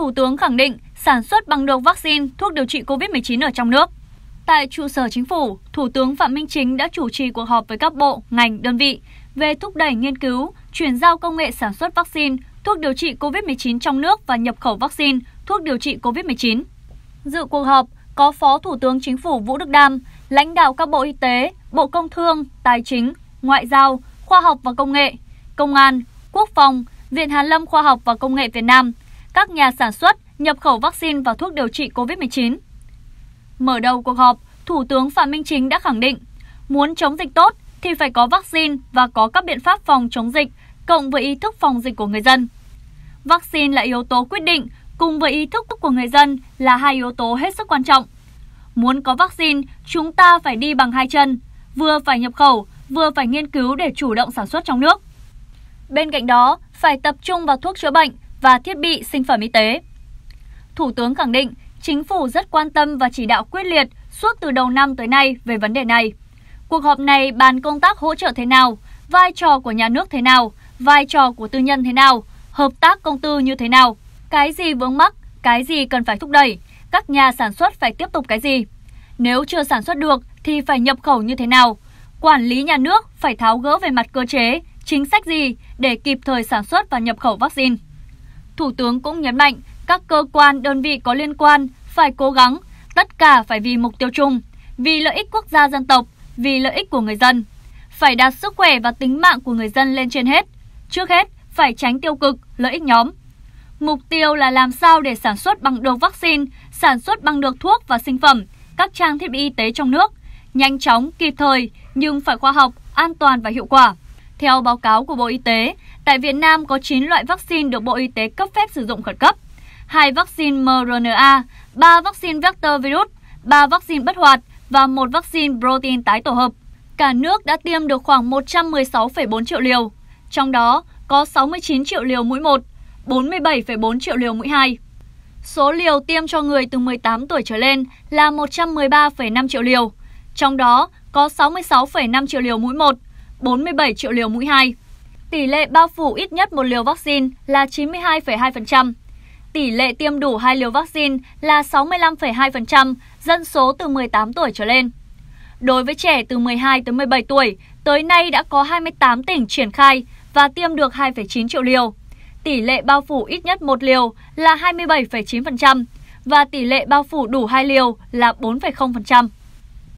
Thủ tướng khẳng định sản xuất bằng được vaccine, thuốc điều trị COVID-19 ở trong nước. Tại trụ sở chính phủ, Thủ tướng Phạm Minh Chính đã chủ trì cuộc họp với các bộ, ngành, đơn vị về thúc đẩy nghiên cứu, chuyển giao công nghệ sản xuất vaccine, thuốc điều trị COVID-19 trong nước và nhập khẩu vaccine, thuốc điều trị COVID-19. Dự cuộc họp có Phó Thủ tướng Chính phủ Vũ Đức Đam, lãnh đạo các Bộ Y tế, Bộ Công Thương, Tài chính, Ngoại giao, Khoa học và Công nghệ, Công an, Quốc phòng, Viện Hàn lâm Khoa học và Công nghệ Việt Nam, các nhà sản xuất nhập khẩu vaccine và thuốc điều trị COVID-19. Mở đầu cuộc họp, Thủ tướng Phạm Minh Chính đã khẳng định, muốn chống dịch tốt thì phải có vaccine và có các biện pháp phòng chống dịch cộng với ý thức phòng dịch của người dân. Vaccine là yếu tố quyết định cùng với ý thức của người dân là hai yếu tố hết sức quan trọng. Muốn có vaccine, chúng ta phải đi bằng hai chân, vừa phải nhập khẩu, vừa phải nghiên cứu để chủ động sản xuất trong nước. Bên cạnh đó, phải tập trung vào thuốc chữa bệnh và thiết bị sinh phẩm y tế. Thủ tướng khẳng định chính phủ rất quan tâm và chỉ đạo quyết liệt suốt từ đầu năm tới nay về vấn đề này. Cuộc họp này bàn công tác hỗ trợ thế nào, vai trò của nhà nước thế nào, vai trò của tư nhân thế nào, hợp tác công tư như thế nào, cái gì vướng mắc, cái gì cần phải thúc đẩy, các nhà sản xuất phải tiếp tục cái gì. Nếu chưa sản xuất được thì phải nhập khẩu như thế nào, quản lý nhà nước phải tháo gỡ về mặt cơ chế, chính sách gì để kịp thời sản xuất và nhập khẩu vaccine. Thủ tướng cũng nhấn mạnh các cơ quan, đơn vị có liên quan phải cố gắng, tất cả phải vì mục tiêu chung, vì lợi ích quốc gia dân tộc, vì lợi ích của người dân. Phải đặt sức khỏe và tính mạng của người dân lên trên hết. Trước hết, phải tránh tiêu cực, lợi ích nhóm. Mục tiêu là làm sao để sản xuất bằng được vaccine, sản xuất bằng được thuốc và sinh phẩm, các trang thiết bị y tế trong nước, nhanh chóng, kịp thời, nhưng phải khoa học, an toàn và hiệu quả. Theo báo cáo của Bộ Y tế, tại Việt Nam có 9 loại vaccine được Bộ Y tế cấp phép sử dụng khẩn cấp. 2 vaccine mRNA, 3 vaccine vector virus, 3 vaccine bất hoạt và 1 vaccine protein tái tổ hợp. Cả nước đã tiêm được khoảng 116,4 triệu liều, trong đó có 69 triệu liều mũi 1, 47,4 triệu liều mũi 2. Số liều tiêm cho người từ 18 tuổi trở lên là 113,5 triệu liều, trong đó có 66,5 triệu liều mũi 1, 47 triệu liều mũi 2. Tỷ lệ bao phủ ít nhất một liều vaccine là 92,2%. Tỷ lệ tiêm đủ hai liều vaccine là 65,2% dân số từ 18 tuổi trở lên. Đối với trẻ từ 12 tới 17 tuổi, tới nay đã có 28 tỉnh triển khai và tiêm được 2,9 triệu liều. Tỷ lệ bao phủ ít nhất một liều là 27,9% và tỷ lệ bao phủ đủ hai liều là 4,0%.